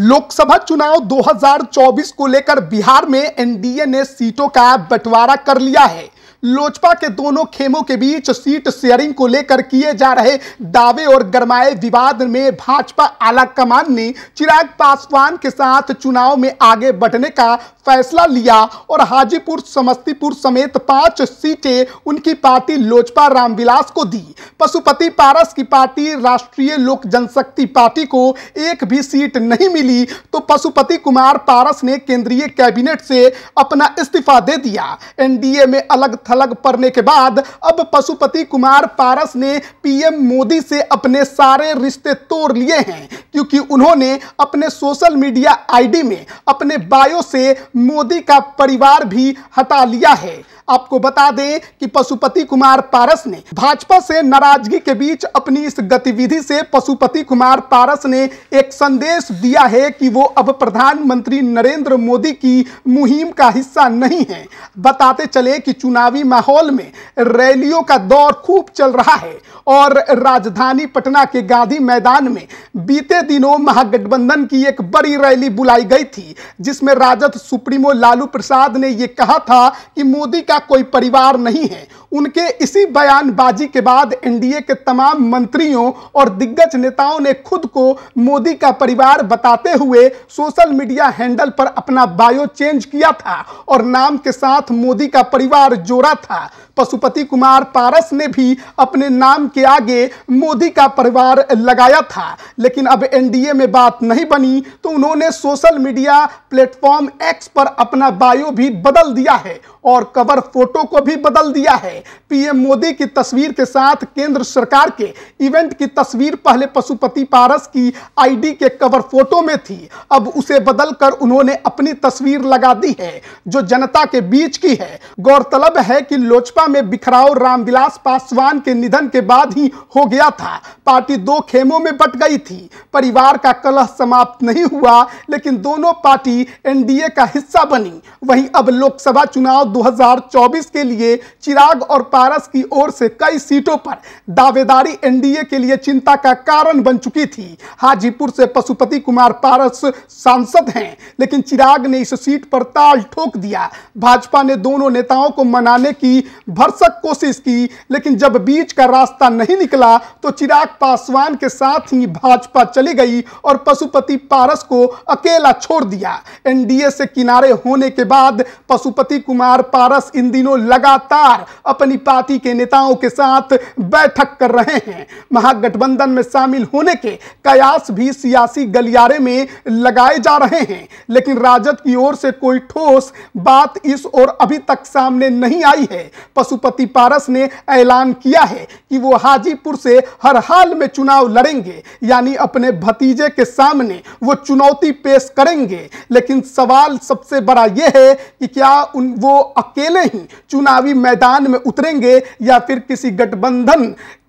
लोकसभा चुनाव 2024 को लेकर बिहार में एनडीए ने सीटों का बंटवारा कर लिया है लोजपा के दोनों खेमों के बीच सीट शेयरिंग को लेकर किए जा रहे दावे और गरमाए विवाद में भाजपा आलाकमान ने चिराग पासवान के साथ चुनाव में आगे बढ़ने का फैसला लिया और हाजीपुर समस्तीपुर समेत पांच सीटें उनकी पार्टी लोजपा रामविलास को दी पशुपति पारस की पार्टी राष्ट्रीय लोक जनशक्ति पार्टी को एक भी सीट नहीं मिली तो पशुपति कुमार पारस ने केंद्रीय कैबिनेट से अपना इस्तीफा दे दिया एनडीए में अलग थलग पड़ने के बाद अब पशुपति कुमार पारस ने पीएम मोदी से अपने सारे रिश्ते तोड़ लिए हैं क्योंकि उन्होंने अपने सोशल मीडिया आईडी में अपने बायो से मोदी का परिवार भी हटा लिया है आपको बता दें कि पशुपति कुमार पारस ने भाजपा से नाराजगी के बीच अपनी इस गतिविधि से पशुपति कुमार पारस ने एक संदेश दिया है कि वो अब प्रधानमंत्री नरेंद्र मोदी की मुहिम का हिस्सा नहीं है बताते चले कि चुनावी चुनावी माहौल में रैलियों का दौर खूब चल रहा है और राजधानी पटना के गांधी मैदान में बीते दिनों महागठबंधन की एक बड़ी रैली बुलाई गई थी जिसमें राजद सुप्रीमो लालू प्रसाद ने यह कहा था कि मोदी का कोई परिवार नहीं है उनके इसी बयानबाजी के बाद एनडीए के तमाम मंत्रियों और दिग्गज नेताओं ने खुद को मोदी का परिवार बताते हुए सोशल मीडिया हैंडल पर अपना बायो चेंज किया था और नाम के साथ मोदी का परिवार जोड़ा रहा था पशुपति कुमार पारस ने भी अपने नाम के आगे मोदी का परिवार लगाया था लेकिन अब एनडीए में बात नहीं बनी तो उन्होंने सोशल मीडिया प्लेटफॉर्म एक्स पर अपना बायो भी बदल दिया है और कवर फोटो को भी बदल दिया है पीएम मोदी की तस्वीर के साथ केंद्र सरकार के इवेंट की तस्वीर पहले पशुपति पारस की आईडी के कवर फोटो में थी अब उसे बदलकर उन्होंने अपनी तस्वीर लगा दी है जो जनता के बीच की है गौरतलब है है कि लोजपा में बिखराव रामविलास पासवान के निधन के बाद ही हो गया था पार्टी दो खेमों में बट गई थी परिवार का कलह समाप्त नहीं हुआ लेकिन दोनों पार्टी एनडीए का हिस्सा बनी वहीं अब लोकसभा चुनाव 2024 के लिए चिराग और पारस की ओर से कई सीटों पर दावेदारी एनडीए के लिए चिंता का कारण बन चुकी थी हाजीपुर से पशुपति कुमार पारस सांसद हैं लेकिन चिराग ने इस सीट पर ताल ठोक दिया भाजपा ने दोनों नेताओं को मनाने पढ़ने की भरसक कोशिश की लेकिन जब बीच का रास्ता नहीं निकला तो चिराग पासवान के साथ ही भाजपा चली गई और पशुपति पारस को अकेला छोड़ दिया एनडीए से किनारे होने के बाद पशुपति कुमार पारस इन दिनों लगातार अपनी पार्टी के नेताओं के साथ बैठक कर रहे हैं महागठबंधन में शामिल होने के कयास भी सियासी गलियारे में लगाए जा रहे हैं लेकिन राजद की ओर से कोई ठोस बात इस और अभी तक सामने नहीं आई आई है पशुपति पारस ने ऐलान किया है कि वो हाजीपुर से हर हाल में चुनाव लड़ेंगे यानी अपने भतीजे के सामने वो चुनौती पेश करेंगे लेकिन सवाल सबसे बड़ा ये है कि क्या उन वो अकेले ही चुनावी मैदान में उतरेंगे या फिर किसी गठबंधन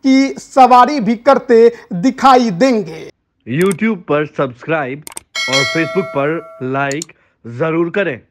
की सवारी भी करते दिखाई देंगे YouTube पर सब्सक्राइब और Facebook पर लाइक जरूर करें